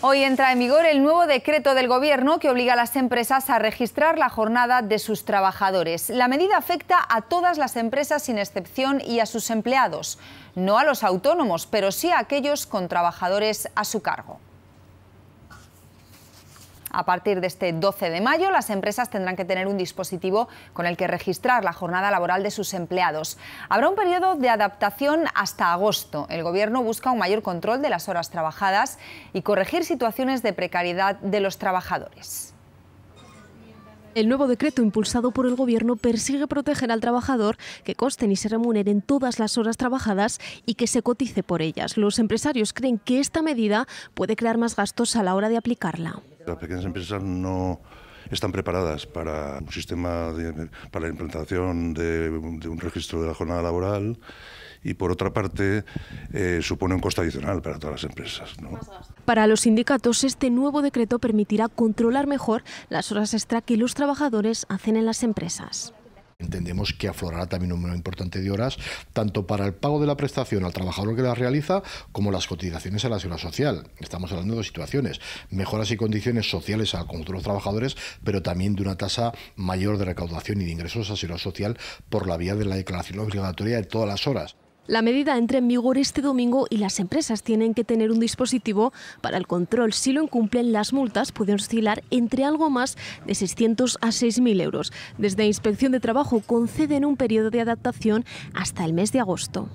Hoy entra en vigor el nuevo decreto del Gobierno que obliga a las empresas a registrar la jornada de sus trabajadores. La medida afecta a todas las empresas sin excepción y a sus empleados, no a los autónomos, pero sí a aquellos con trabajadores a su cargo. A partir de este 12 de mayo, las empresas tendrán que tener un dispositivo con el que registrar la jornada laboral de sus empleados. Habrá un periodo de adaptación hasta agosto. El Gobierno busca un mayor control de las horas trabajadas y corregir situaciones de precariedad de los trabajadores. El nuevo decreto impulsado por el Gobierno persigue proteger al trabajador que costen y se remuneren todas las horas trabajadas y que se cotice por ellas. Los empresarios creen que esta medida puede crear más gastos a la hora de aplicarla. Las pequeñas empresas no están preparadas para un sistema para la implantación de, un registro de la jornada laboral y por otra parte eh, supone un costo adicional para todas las empresas. Para los sindicatos, este nuevo decreto permitirá controlar mejor las horas extra que los trabajadores hacen en las empresas. Entendemos que aflorará también un número importante de horas, tanto para el pago de la prestación al trabajador que la realiza, como las cotizaciones a la seguridad social. Estamos hablando de dos situaciones, mejoras y condiciones sociales al conjunto de los trabajadores, pero también de una tasa mayor de recaudación y de ingresos a la seguridad social por la vía de la declaración obligatoria de todas las horas. La medida entra en vigor este domingo y las empresas tienen que tener un dispositivo para el control. Si lo incumplen, las multas pueden oscilar entre algo más de 600 a 6.000 euros. Desde Inspección de Trabajo conceden un periodo de adaptación hasta el mes de agosto.